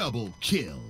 Double kill.